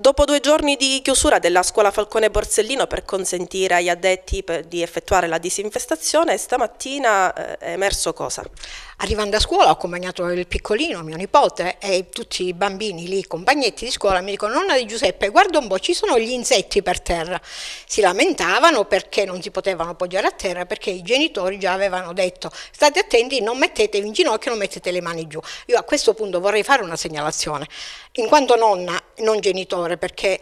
Dopo due giorni di chiusura della scuola Falcone Borsellino per consentire agli addetti di effettuare la disinfestazione, stamattina eh, è emerso cosa? Arrivando a scuola ho accompagnato il piccolino, mio nipote, e tutti i bambini lì, compagnetti di scuola, mi dicono nonna di Giuseppe, guarda un po', ci sono gli insetti per terra. Si lamentavano perché non si potevano poggiare a terra, perché i genitori già avevano detto state attenti, non mettetevi in ginocchio, non mettete le mani giù. Io a questo punto vorrei fare una segnalazione. In quanto nonna, non genitore, minore perché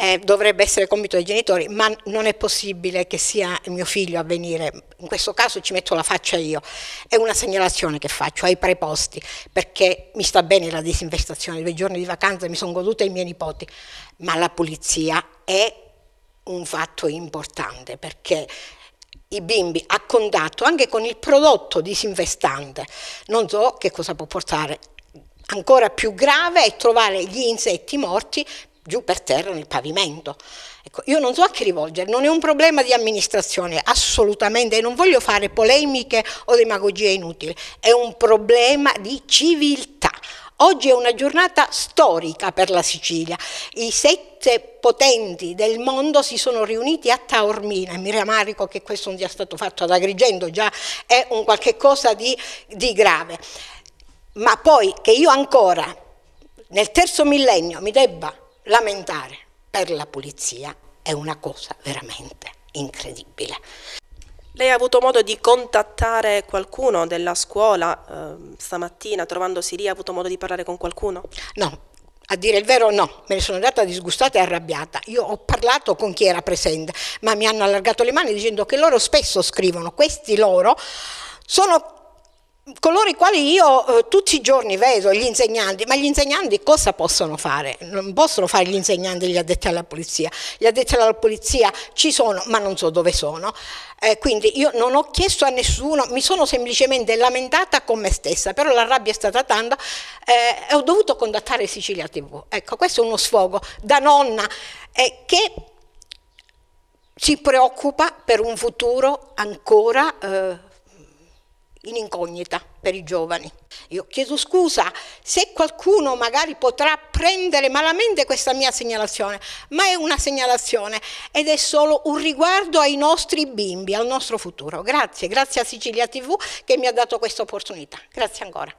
eh, dovrebbe essere compito dei genitori, ma non è possibile che sia mio figlio a venire, in questo caso ci metto la faccia io, è una segnalazione che faccio ai preposti, perché mi sta bene la disinvestazione. due giorni di vacanza mi sono goduta i miei nipoti, ma la pulizia è un fatto importante perché i bimbi a contatto anche con il prodotto disinvestante non so che cosa può portare ancora più grave è trovare gli insetti morti giù per terra nel pavimento. Ecco, io non so a chi rivolgere, non è un problema di amministrazione, assolutamente, non voglio fare polemiche o demagogie inutili, è un problema di civiltà. Oggi è una giornata storica per la Sicilia. I sette potenti del mondo si sono riuniti a Taormina. Mi rammarico che questo non sia stato fatto ad Agrigento, già è un qualche cosa di, di grave. Ma poi che io ancora nel terzo millennio mi debba lamentare per la pulizia è una cosa veramente incredibile. Lei ha avuto modo di contattare qualcuno della scuola eh, stamattina trovandosi lì? Ha avuto modo di parlare con qualcuno? No, a dire il vero no, me ne sono andata disgustata e arrabbiata. Io ho parlato con chi era presente, ma mi hanno allargato le mani dicendo che loro spesso scrivono, questi loro sono coloro i quali io eh, tutti i giorni vedo, gli insegnanti, ma gli insegnanti cosa possono fare? Non possono fare gli insegnanti gli addetti alla polizia, gli addetti alla polizia ci sono, ma non so dove sono. Eh, quindi io non ho chiesto a nessuno, mi sono semplicemente lamentata con me stessa, però la rabbia è stata tanta eh, e ho dovuto contattare Sicilia TV. Ecco, questo è uno sfogo da nonna eh, che si preoccupa per un futuro ancora eh, in incognita per i giovani. Io chiedo scusa se qualcuno magari potrà prendere malamente questa mia segnalazione, ma è una segnalazione ed è solo un riguardo ai nostri bimbi, al nostro futuro. Grazie, grazie a Sicilia TV che mi ha dato questa opportunità. Grazie ancora.